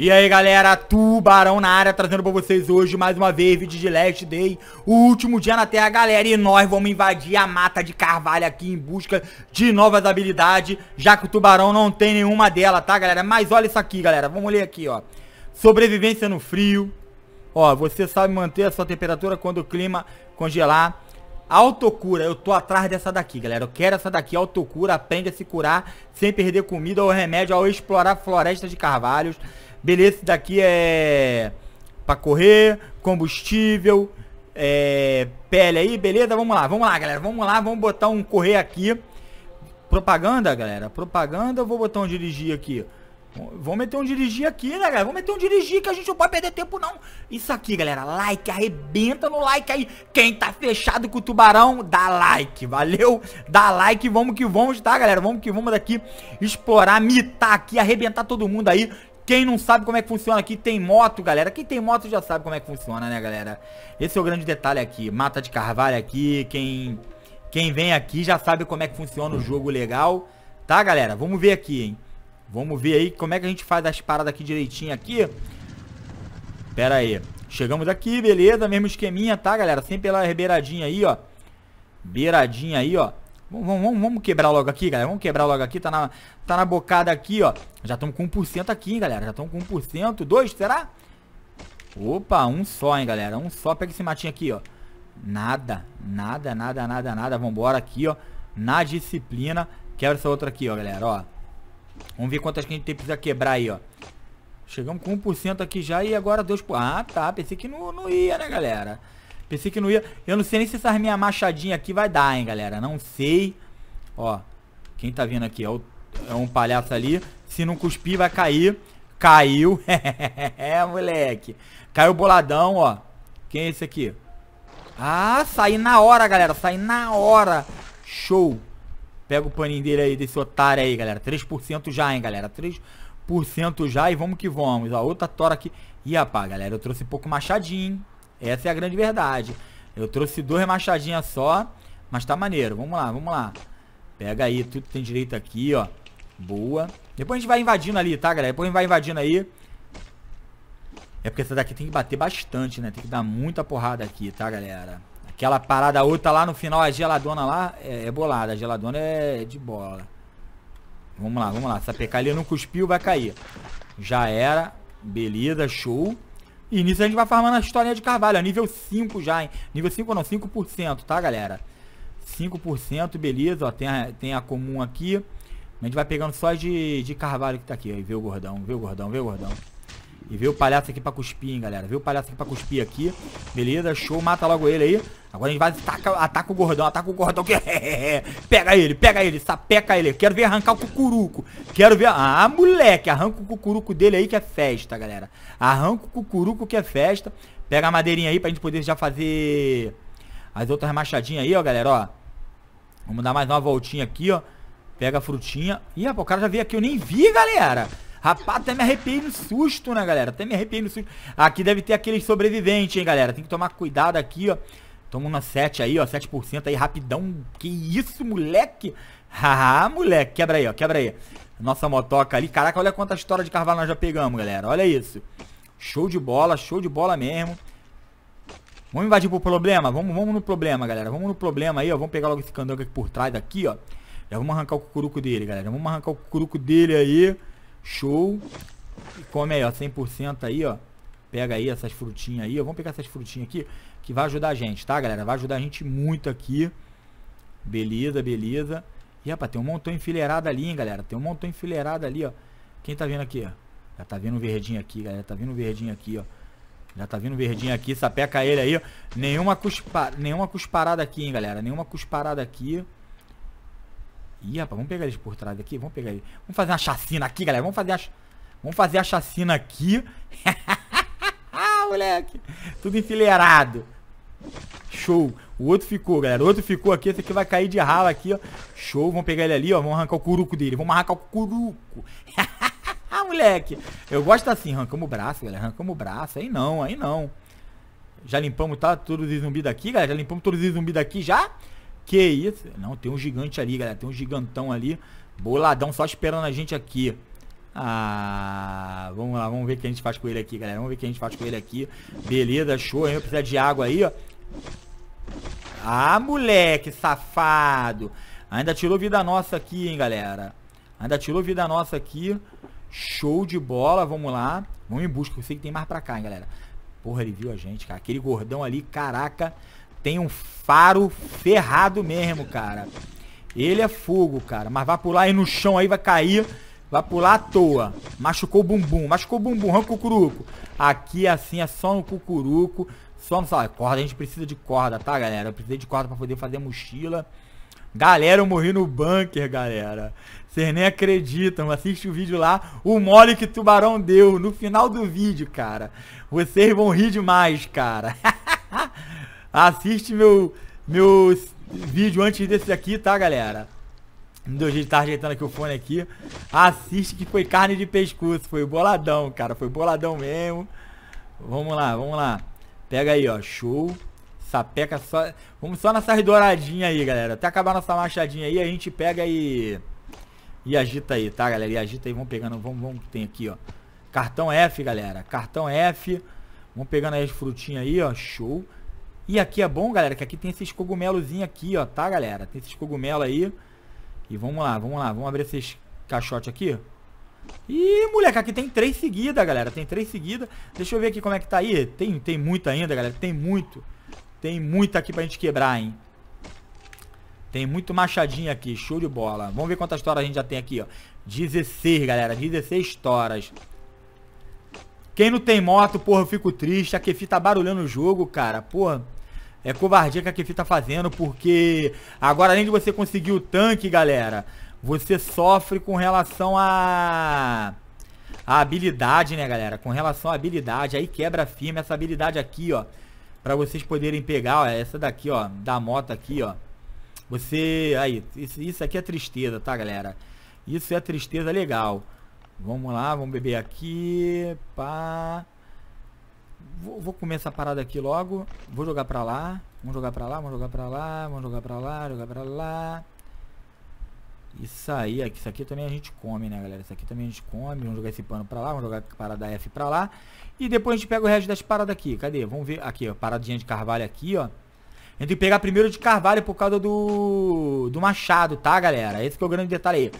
E aí galera, Tubarão na área, trazendo pra vocês hoje mais uma vez vídeo de Last Day O último dia na Terra, galera, e nós vamos invadir a mata de carvalho aqui em busca de novas habilidades Já que o Tubarão não tem nenhuma dela, tá galera? Mas olha isso aqui, galera, vamos ler aqui, ó Sobrevivência no frio Ó, você sabe manter a sua temperatura quando o clima congelar Autocura, eu tô atrás dessa daqui, galera. Eu quero essa daqui, autocura, aprende a se curar sem perder comida ou remédio ao explorar florestas de carvalhos beleza, esse daqui é para correr, combustível, é, pele aí, beleza? Vamos lá, vamos lá, galera, vamos lá, vamos botar um correr aqui. Propaganda, galera, propaganda, eu vou botar um dirigir aqui. vou meter um dirigir aqui, né, galera? vou meter um dirigir que a gente não pode perder tempo, não. Isso aqui, galera, like, arrebenta no like aí. Quem tá fechado com o tubarão, dá like, valeu? Dá like, vamos que vamos, tá, galera? Vamos que vamos daqui explorar, mitar aqui, arrebentar todo mundo aí. Quem não sabe como é que funciona aqui, tem moto, galera. Quem tem moto já sabe como é que funciona, né, galera? Esse é o grande detalhe aqui. Mata de carvalho aqui, quem... Quem vem aqui já sabe como é que funciona o jogo legal. Tá, galera? Vamos ver aqui, hein? Vamos ver aí como é que a gente faz as paradas aqui direitinho aqui. Pera aí. Chegamos aqui, beleza, mesmo esqueminha, tá, galera? Sempre pela beiradinha aí, ó. Beiradinha aí, ó. Vamos, vamos, vamos, quebrar logo aqui, galera. Vamos quebrar logo aqui. Tá na, tá na bocada aqui, ó. Já estamos com 1% aqui, hein, galera. Já estamos com 1%. Dois, será? Opa, um só, hein, galera. Um só. Pega esse matinho aqui, ó. Nada, nada, nada, nada, nada. Vambora aqui, ó. Na disciplina. Quebra essa outra aqui, ó, galera, ó. Vamos ver quantas que a gente precisa quebrar aí, ó. Chegamos com 1% aqui já e agora 2%. Ah, tá. Pensei que não, não ia, né, galera? Pensei que não ia. Eu não sei nem se essas minha machadinha aqui vai dar, hein, galera. Não sei. Ó, quem tá vindo aqui é, o, é um palhaço ali. Se não cuspir, vai cair. Caiu. é, moleque. Caiu boladão, ó. Quem é esse aqui? Ah, saí na hora, galera. Saí na hora. Show. Pega o paninho dele aí, desse otário aí, galera. 3% já, hein, galera. 3% já e vamos que vamos. Ó, outra tora aqui. Ih, rapaz, galera, eu trouxe pouco machadinho, essa é a grande verdade. Eu trouxe duas remachadinhas só, mas tá maneiro. Vamos lá, vamos lá. Pega aí, tudo tem direito aqui, ó. Boa. Depois a gente vai invadindo ali, tá, galera? Depois a gente vai invadindo aí. É porque essa daqui tem que bater bastante, né? Tem que dar muita porrada aqui, tá, galera? Aquela parada outra lá no final, a geladona lá é, é bolada. A geladona é de bola. Vamos lá, vamos lá. a PK ali não cuspiu, vai cair. Já era. Beleza, show. E nisso a gente vai farmando a historinha de carvalho, a nível 5 já, hein? Nível 5 não, 5%, tá, galera? 5%, beleza, ó, tem a, tem a comum aqui. A gente vai pegando só de, de carvalho que tá aqui, aí, vê o gordão, vê o gordão, vê o gordão. E veio o palhaço aqui pra cuspir, hein, galera. Veio o palhaço aqui pra cuspir aqui. Beleza, show. Mata logo ele aí. Agora a gente vai ataca, ataca o gordão, ataca o gordão. Que... É, é, é. pega ele, pega ele, sapeca ele. Quero ver arrancar o cucuruco. Quero ver... Ah, moleque, arranca o cucuruco dele aí que é festa, galera. Arranca o cucuruco que é festa. Pega a madeirinha aí pra gente poder já fazer as outras machadinhas aí, ó, galera, ó. Vamos dar mais uma voltinha aqui, ó. Pega a frutinha. Ih, rapaz, o cara já veio aqui. Eu nem vi, galera. Rapaz, até me arrepiei no susto, né, galera? Até me arrepiei no susto. Aqui deve ter aqueles sobreviventes, hein, galera? Tem que tomar cuidado aqui, ó. Toma uma 7 aí, ó. 7% aí, rapidão. Que isso, moleque? Haha, moleque. Quebra aí, ó. Quebra aí. Nossa motoca ali. Caraca, olha quanta história de carvalho nós já pegamos, galera. Olha isso. Show de bola, show de bola mesmo. Vamos invadir pro problema? Vamos, vamos no problema, galera. Vamos no problema aí, ó. Vamos pegar logo esse candanga aqui por trás daqui, ó. Já vamos arrancar o cucuruco dele, galera. Vamos arrancar o cucuruco dele aí. Show. E come aí, ó. 100% aí, ó. Pega aí essas frutinhas aí. Ó. Vamos pegar essas frutinhas aqui, que vai ajudar a gente, tá, galera? Vai ajudar a gente muito aqui. Beleza, beleza. E, rapaz, tem um montão enfileirado ali, hein, galera. Tem um montão enfileirado ali, ó. Quem tá vendo aqui, ó? Já tá vindo o verdinho aqui, galera. Tá vindo o verdinho aqui, ó. Já tá vindo verdinho aqui. Sapeca ele aí, ó. Nenhuma, cuspa... Nenhuma cusparada aqui, hein, galera. Nenhuma cusparada aqui. Ih, rapaz, vamos pegar eles por trás aqui. Vamos pegar eles. Vamos fazer uma chacina aqui, galera. Vamos fazer a, vamos fazer a chacina aqui. moleque. Tudo enfileirado. Show. O outro ficou, galera. O outro ficou aqui. Esse aqui vai cair de rala aqui, ó. Show. Vamos pegar ele ali, ó. Vamos arrancar o curuco dele. Vamos arrancar o curuco. moleque. Eu gosto assim. Arrancamos o braço, galera. Arrancamos o braço. Aí não, aí não. Já limpamos, tá? Todos os zumbis daqui, galera. Já limpamos todos os zumbis daqui já. Que isso? Não, tem um gigante ali, galera. Tem um gigantão ali. Boladão só esperando a gente aqui. Ah, vamos lá, vamos ver o que a gente faz com ele aqui, galera. Vamos ver o que a gente faz com ele aqui. Beleza, show. Eu precisa de água aí, ó. Ah, moleque, safado. Ainda tirou vida nossa aqui, hein, galera. Ainda tirou vida nossa aqui. Show de bola, vamos lá. Vamos em busca, eu sei que tem mais pra cá, hein, galera. Porra, ele viu a gente, cara. Aquele gordão ali, caraca tem um faro ferrado mesmo, cara. Ele é fogo, cara. Mas vai pular aí no chão, aí vai cair. Vai pular à toa. Machucou o bumbum. Machucou o bumbum. Rancucuruco. o cucuruco. Aqui, assim, é só no cucuruco. Só no salário. Corda. A gente precisa de corda, tá, galera? Eu precisei de corda pra poder fazer mochila. Galera, eu morri no bunker, galera. Vocês nem acreditam. Assiste o vídeo lá. O mole que tubarão deu. No final do vídeo, cara. Vocês vão rir demais, cara. Assiste meu, meu vídeo antes desse aqui, tá, galera? Meu Deus, tá ajeitando aqui o fone aqui. Assiste que foi carne de pescoço. Foi boladão, cara. Foi boladão mesmo. Vamos lá, vamos lá. Pega aí, ó. Show. Sapeca só. Vamos só nessas douradinhas aí, galera. Até acabar nossa machadinha aí, a gente pega e. E agita aí, tá, galera? E agita aí. Vamos pegando. Vamos, vamos. Tem aqui, ó. Cartão F, galera. Cartão F. Vamos pegando aí as frutinhas aí, ó. Show. E aqui é bom, galera, que aqui tem esses cogumelozinhos aqui, ó, tá, galera? Tem esses cogumelos aí. E vamos lá, vamos lá, vamos abrir esses caixotes aqui. Ih, moleque, aqui tem três seguidas, galera. Tem três seguidas. Deixa eu ver aqui como é que tá aí. Tem, tem muito ainda, galera. Tem muito. Tem muito aqui pra gente quebrar, hein? Tem muito machadinho aqui. Show de bola. Vamos ver quantas toras a gente já tem aqui, ó. 16, galera. 16 toras. Quem não tem moto, porra, eu fico triste. A Kefi tá barulhando o jogo, cara. Porra. É covardia que a Kefi tá fazendo, porque agora além de você conseguir o tanque, galera, você sofre com relação a... A habilidade, né, galera? Com relação à habilidade, aí quebra firme essa habilidade aqui, ó. Pra vocês poderem pegar, ó, essa daqui, ó, da moto aqui, ó. Você, aí, isso, isso aqui é tristeza, tá, galera? Isso é tristeza legal. Vamos lá, vamos beber aqui, pá... Vou, vou comer essa parada aqui logo. Vou jogar pra lá. Vamos jogar pra lá, vamos jogar pra lá, vamos jogar pra lá, jogar pra lá. Isso aí, aqui, isso aqui também a gente come, né, galera? Isso aqui também a gente come. Vamos jogar esse pano pra lá, vamos jogar a parada F pra lá. E depois a gente pega o resto das paradas aqui. Cadê? Vamos ver. Aqui, ó, paradinha de carvalho aqui, ó. A gente tem que pegar primeiro de carvalho por causa do, do machado, tá, galera? Esse que é o grande detalhe aí.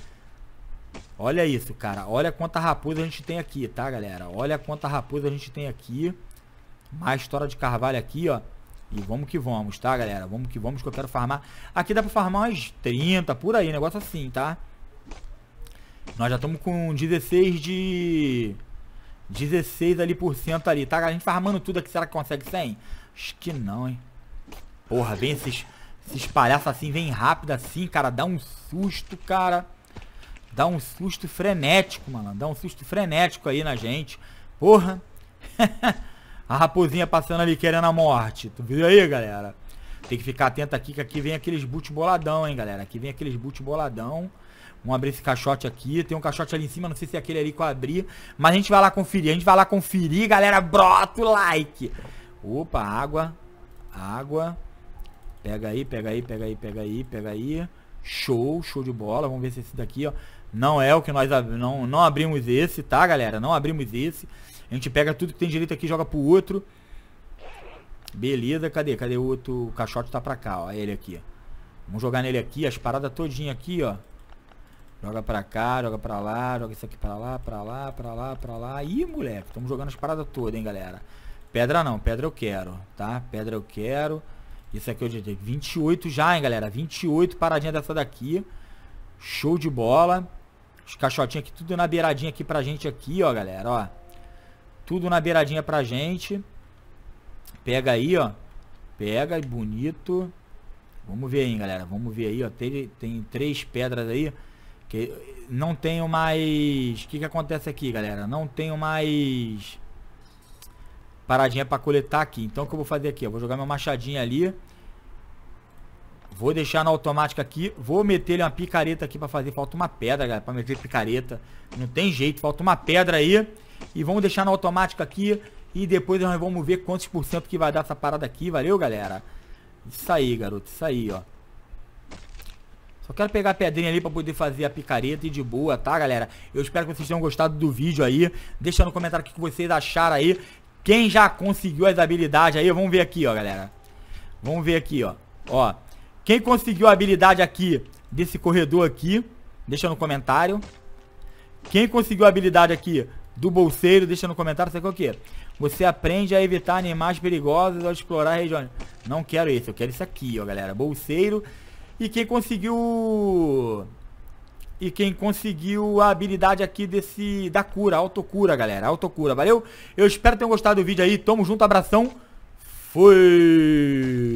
Olha isso, cara. Olha quanta raposa a gente tem aqui, tá, galera? Olha quanta raposa a gente tem aqui. Mais história de carvalho aqui, ó. E vamos que vamos, tá, galera? Vamos que vamos, que eu quero farmar. Aqui dá pra farmar umas 30, por aí, negócio assim, tá? Nós já estamos com 16 de... 16 ali por cento ali, tá, A gente farmando tudo aqui, será que consegue 100? Acho que não, hein? Porra, vem esses, esses palhaços assim, vem rápido assim, cara. Dá um susto, cara. Dá um susto frenético, mano. Dá um susto frenético aí na gente. Porra. A raposinha passando ali querendo a morte. Tu viu aí, galera? Tem que ficar atento aqui, que aqui vem aqueles boot boladão, hein, galera. Aqui vem aqueles boot boladão. Vamos abrir esse caixote aqui. Tem um caixote ali em cima, não sei se é aquele ali que eu abri. Mas a gente vai lá conferir. A gente vai lá conferir, galera. Brota o like. Opa, água. Água. Pega aí, pega aí, pega aí, pega aí, pega aí. Show, show de bola. Vamos ver se esse daqui, ó. Não é o que nós não, não abrimos esse, tá, galera? Não abrimos esse. A gente pega tudo que tem direito aqui e joga pro outro. Beleza, cadê? Cadê o outro? O caixote tá pra cá, ó. Ele aqui. Vamos jogar nele aqui, as paradas todinha aqui, ó. Joga pra cá, joga pra lá, joga isso aqui pra lá, pra lá, pra lá, pra lá. Ih, moleque, estamos jogando as paradas todas, hein, galera. Pedra não, pedra eu quero, tá? Pedra eu quero. Isso aqui eu já 28 já, hein, galera. 28 paradinha dessa daqui. Show de bola. Os caixotinhos aqui, tudo na beiradinha aqui pra gente aqui, ó, galera, ó. Tudo na beiradinha pra gente. Pega aí, ó. Pega, bonito. Vamos ver aí, galera. Vamos ver aí, ó. Tem, tem três pedras aí. Que não tenho mais... O que que acontece aqui, galera? Não tenho mais... Paradinha pra coletar aqui. Então, o que eu vou fazer aqui? Eu vou jogar meu machadinho ali. Vou deixar na automática aqui. Vou meter ele uma picareta aqui pra fazer. Falta uma pedra, galera, pra meter picareta. Não tem jeito, falta uma pedra aí. E vamos deixar na automática aqui. E depois nós vamos ver quantos por cento que vai dar essa parada aqui. Valeu, galera? Isso aí, garoto. Isso aí, ó. Só quero pegar a pedrinha ali pra poder fazer a picareta e de boa, tá, galera? Eu espero que vocês tenham gostado do vídeo aí. Deixa no comentário o que vocês acharam aí. Quem já conseguiu as habilidades aí, vamos ver aqui, ó, galera. Vamos ver aqui, ó. Ó. Quem conseguiu a habilidade aqui desse corredor aqui, deixa no comentário. Quem conseguiu a habilidade aqui do bolseiro, deixa no comentário, sabe o que? É? Você aprende a evitar animais perigosos ao explorar regiões. Não quero esse, eu quero isso aqui, ó, galera. Bolseiro. E quem conseguiu... E quem conseguiu a habilidade aqui desse... Da cura, autocura, galera. Autocura, valeu? Eu espero que tenham gostado do vídeo aí. Tamo junto, abração. Fui!